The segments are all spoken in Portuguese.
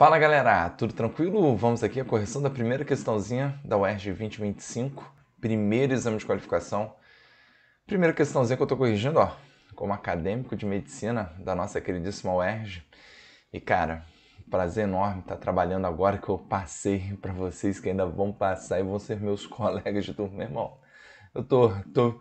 Fala galera, tudo tranquilo? Vamos aqui à correção da primeira questãozinha da UERJ 2025, primeiro exame de qualificação. Primeira questãozinha que eu estou corrigindo, ó, como acadêmico de medicina da nossa queridíssima UERJ. E cara, prazer enorme estar tá trabalhando agora que eu passei para vocês que ainda vão passar e vão ser meus colegas de turma, meu irmão. Eu tô, tô,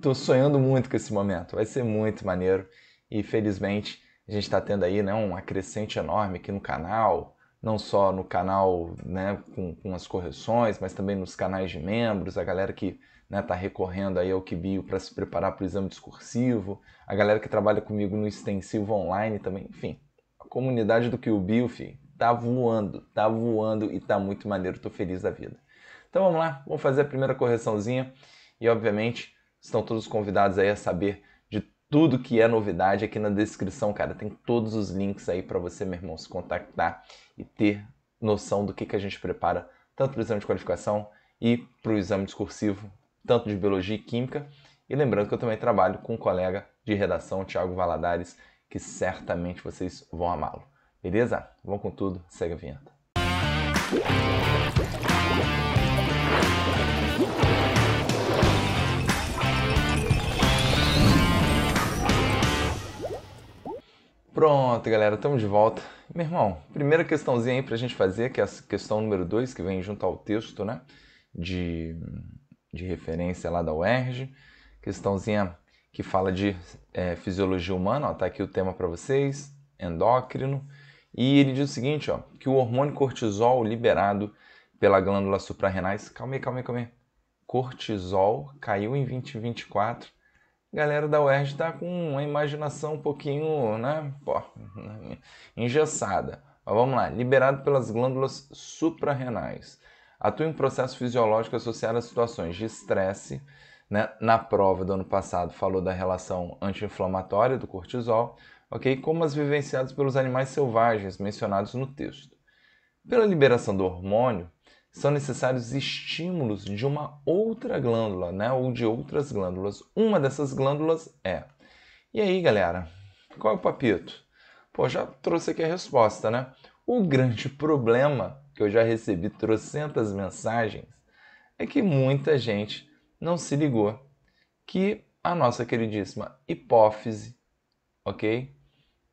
tô sonhando muito com esse momento, vai ser muito maneiro e felizmente a gente está tendo aí né, uma crescente enorme aqui no canal, não só no canal né, com, com as correções, mas também nos canais de membros, a galera que está né, tá recorrendo aí ao Kibio para se preparar para o exame discursivo, a galera que trabalha comigo no extensivo online também, enfim. A comunidade do Kibio, filho, tá voando, tá voando e tá muito maneiro, tô feliz da vida. Então vamos lá, vamos fazer a primeira correçãozinha e obviamente estão todos convidados aí a saber tudo que é novidade aqui na descrição, cara. Tem todos os links aí para você, meu irmão, se contactar e ter noção do que, que a gente prepara, tanto para o exame de qualificação e para o exame discursivo, tanto de biologia e química. E lembrando que eu também trabalho com um colega de redação, Thiago Valadares, que certamente vocês vão amá-lo. Beleza? Vamos com tudo, segue a vinheta. Pronto, galera, estamos de volta. Meu irmão, primeira questãozinha aí para a gente fazer, que é a questão número 2, que vem junto ao texto, né? De, de referência lá da UERJ. Questãozinha que fala de é, fisiologia humana, ó, tá aqui o tema para vocês, endócrino. E ele diz o seguinte, ó, que o hormônio cortisol liberado pela glândula suprarrenais, calma aí, calma aí, calma aí. Cortisol caiu em 2024 galera da UERJ está com uma imaginação um pouquinho, né, pô, engessada. Mas vamos lá, liberado pelas glândulas suprarrenais. Atua em processo fisiológico associado a situações de estresse. Né? Na prova do ano passado falou da relação anti-inflamatória do cortisol, ok? Como as vivenciadas pelos animais selvagens mencionados no texto. Pela liberação do hormônio, são necessários estímulos de uma outra glândula, né? Ou de outras glândulas. Uma dessas glândulas é. E aí, galera, qual é o papito? Pô, já trouxe aqui a resposta, né? O grande problema que eu já recebi trocentas mensagens é que muita gente não se ligou que a nossa queridíssima hipófise, ok?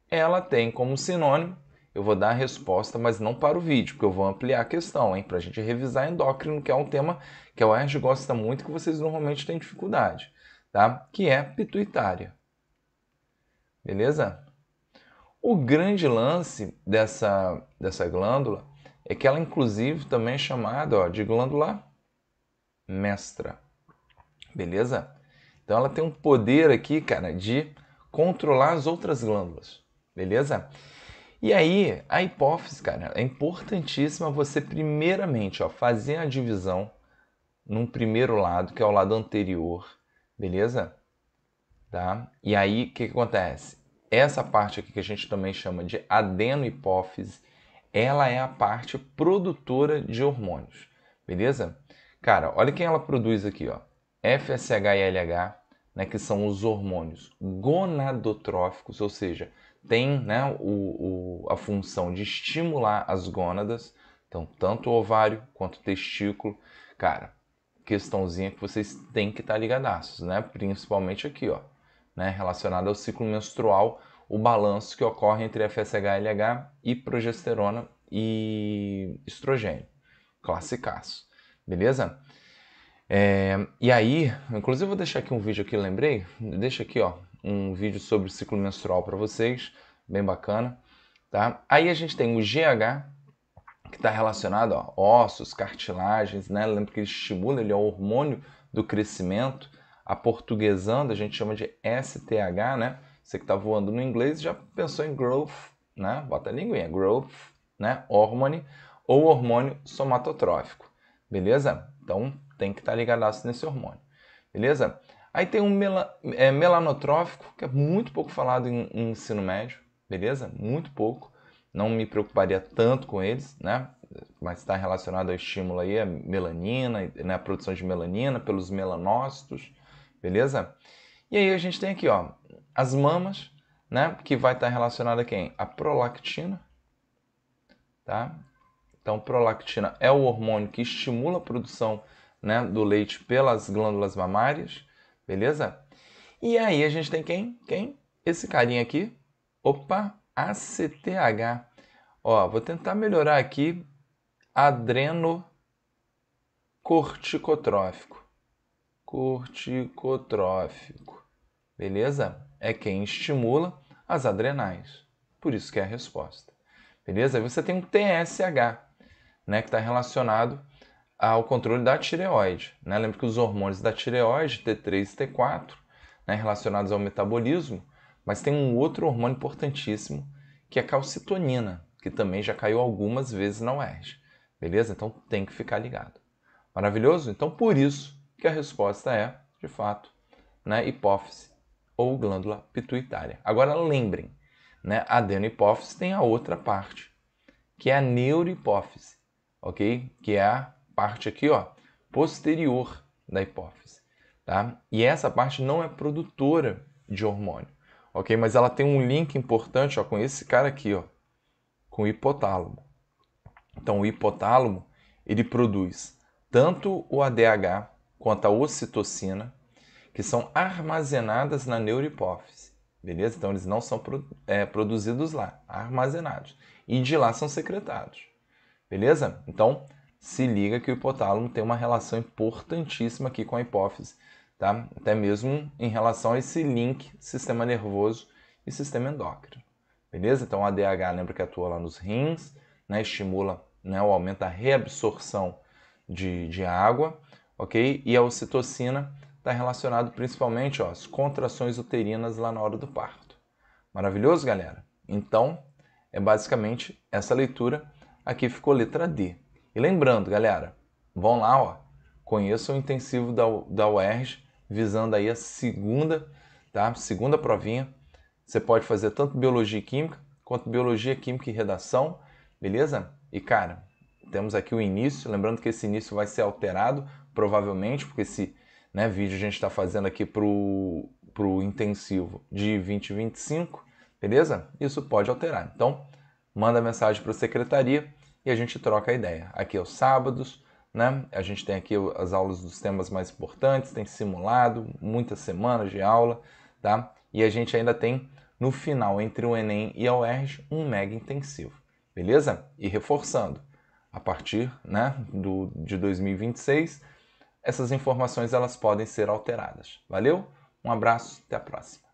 Ela tem como sinônimo eu vou dar a resposta, mas não para o vídeo, porque eu vou ampliar a questão, hein? Para a gente revisar endócrino, que é um tema que a UERJ gosta muito que vocês normalmente têm dificuldade, tá? Que é pituitária. Beleza? O grande lance dessa, dessa glândula é que ela, inclusive, também é chamada ó, de glândula mestra. Beleza? Então ela tem um poder aqui, cara, de controlar as outras glândulas. Beleza? E aí, a hipófise, cara, é importantíssima você primeiramente ó, fazer a divisão num primeiro lado, que é o lado anterior, beleza? Tá? E aí, o que, que acontece? Essa parte aqui que a gente também chama de adenohipófise, ela é a parte produtora de hormônios, beleza? Cara, olha quem ela produz aqui, ó. FSH e LH, né, que são os hormônios gonadotróficos, ou seja, tem né, o, o, a função de estimular as gônadas, então tanto o ovário quanto o testículo. Cara, questãozinha que vocês têm que estar tá ligadaços, né? Principalmente aqui, ó, né, relacionada ao ciclo menstrual, o balanço que ocorre entre FSH-LH e progesterona e estrogênio. Classicaço, beleza? É, e aí, inclusive vou deixar aqui um vídeo que lembrei, deixa aqui, ó, um vídeo sobre ciclo menstrual para vocês, bem bacana, tá? Aí a gente tem o GH, que está relacionado a ossos, cartilagens, né? Lembra que ele estimula, ele é o hormônio do crescimento. A portuguesando, a gente chama de STH, né? Você que está voando no inglês já pensou em growth, né? Bota a linguinha, growth, né? Hormone ou hormônio somatotrófico, beleza? Então tem que estar tá ligadaço nesse hormônio, beleza? Aí tem um é, melanotrófico, que é muito pouco falado em, em, ensino médio, beleza? Muito pouco. Não me preocuparia tanto com eles, né? Mas está relacionado ao estímulo aí, a melanina, né? a produção de melanina pelos melanócitos, beleza? E aí a gente tem aqui, ó, as mamas, né? Que vai estar tá relacionada a quem? A prolactina, tá? Então, prolactina é o hormônio que estimula a produção né, do leite pelas glândulas mamárias beleza? E aí a gente tem quem? Quem? Esse carinha aqui. Opa, ACTH. Ó, vou tentar melhorar aqui. Adrenocorticotrófico. Corticotrófico. Beleza? É quem estimula as adrenais. Por isso que é a resposta. Beleza? você tem um TSH, né, que está relacionado ao controle da tireoide. Né? Lembra que os hormônios da tireoide, T3 e T4, né, relacionados ao metabolismo, mas tem um outro hormônio importantíssimo, que é a calcitonina, que também já caiu algumas vezes na UERJ. Beleza? Então tem que ficar ligado. Maravilhoso? Então por isso que a resposta é, de fato, né, hipófise ou glândula pituitária. Agora lembrem, né, a adenohipófise tem a outra parte, que é a neurohipófise, ok? Que é a parte aqui, ó, posterior da hipófise, tá? E essa parte não é produtora de hormônio, ok? Mas ela tem um link importante, ó, com esse cara aqui, ó, com o hipotálamo. Então, o hipotálamo, ele produz tanto o ADH quanto a ocitocina, que são armazenadas na neurohipófise, beleza? Então, eles não são é, produzidos lá, armazenados. E de lá são secretados, beleza? Então, se liga que o hipotálamo tem uma relação importantíssima aqui com a hipófise, tá? Até mesmo em relação a esse link sistema nervoso e sistema endócrino. Beleza? Então a ADH lembra que atua lá nos rins, né? estimula né? ou aumenta a reabsorção de, de água, ok? E a ocitocina está relacionado principalmente ó, às contrações uterinas lá na hora do parto. Maravilhoso, galera? Então, é basicamente essa leitura. Aqui ficou letra D. E lembrando, galera, vão lá, ó, conheçam o intensivo da, da UERJ, visando aí a segunda, tá? Segunda provinha. Você pode fazer tanto biologia e química, quanto biologia, química e redação, beleza? E cara, temos aqui o início, lembrando que esse início vai ser alterado, provavelmente, porque esse né, vídeo a gente está fazendo aqui pro, pro intensivo de 2025, beleza? Isso pode alterar. Então, manda mensagem para a secretaria e a gente troca a ideia. Aqui é os sábados, né? A gente tem aqui as aulas dos temas mais importantes, tem simulado, muitas semanas de aula, tá? E a gente ainda tem no final, entre o Enem e a UERJ, um mega intensivo, beleza? E reforçando, a partir né, do, de 2026, essas informações elas podem ser alteradas. Valeu? Um abraço, até a próxima.